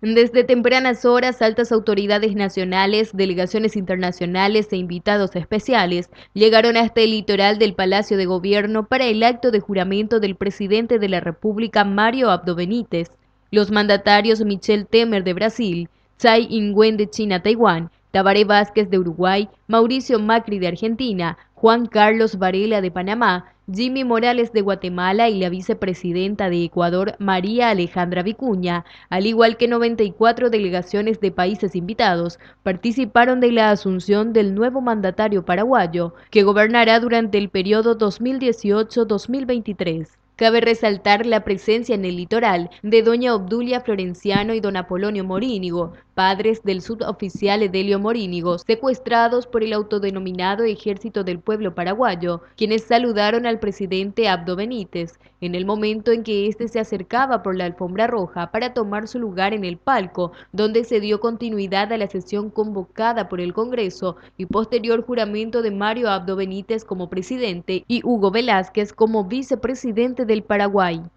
Desde tempranas horas, altas autoridades nacionales, delegaciones internacionales e invitados especiales llegaron hasta el litoral del Palacio de Gobierno para el acto de juramento del presidente de la República, Mario Abdo Benítez. Los mandatarios Michel Temer de Brasil, Tsai Ing-wen de China-Taiwán Tabaré Vázquez de Uruguay, Mauricio Macri de Argentina, Juan Carlos Varela de Panamá, Jimmy Morales de Guatemala y la vicepresidenta de Ecuador, María Alejandra Vicuña, al igual que 94 delegaciones de países invitados, participaron de la asunción del nuevo mandatario paraguayo, que gobernará durante el periodo 2018-2023. Cabe resaltar la presencia en el litoral de doña Obdulia Florenciano y don Apolonio Morínigo, padres del suboficial Edelio Morínigo, secuestrados por el autodenominado Ejército del Pueblo Paraguayo, quienes saludaron al presidente Abdo Benítez en el momento en que éste se acercaba por la alfombra roja para tomar su lugar en el palco, donde se dio continuidad a la sesión convocada por el Congreso y posterior juramento de Mario Abdo Benítez como presidente y Hugo Velázquez como vicepresidente del Paraguay.